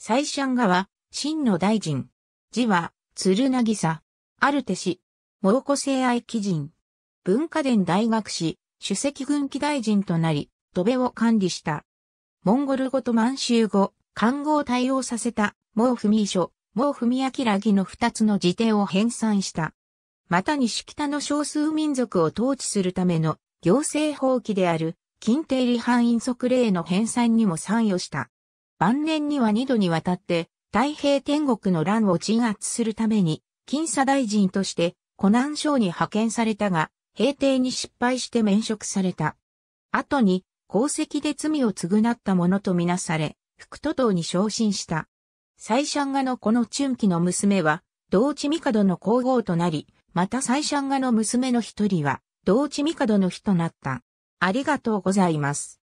最山側、は、真の大臣。字は、鶴なぎさ。ある手氏。猛古性愛基人。文化伝大学士、主席軍機大臣となり、土部を管理した。モンゴル語と満州語、漢語を対応させた、毛文書、毛文明義の二つの辞典を編纂した。また西北の少数民族を統治するための行政法規である、近定理範囲則令の編纂にも参与した。晩年には二度にわたって、太平天国の乱を鎮圧するために、金佐大臣として、湖南省に派遣されたが、平定に失敗して免職された。後に、功績で罪を償ったものとみなされ、副都党に昇進した。最シ画のこの春季の娘は、同地帝の皇后となり、また最シ画の娘の一人は、同地帝の日となった。ありがとうございます。